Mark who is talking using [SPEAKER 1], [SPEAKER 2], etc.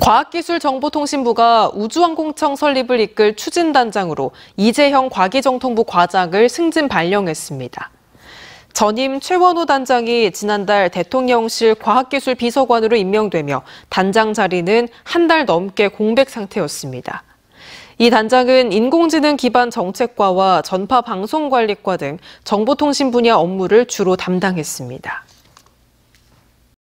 [SPEAKER 1] 과학기술정보통신부가 우주항공청 설립을 이끌 추진단장으로 이재형 과기정통부 과장을 승진 발령했습니다. 전임 최원호 단장이 지난달 대통령실 과학기술 비서관으로 임명되며 단장 자리는 한 달 넘게 공백 상태였습니다. 이 단장은 인공지능 기반 정책과와 전파 방송관리과 등 정보통신 분야 업무를 주로 담당했습니다.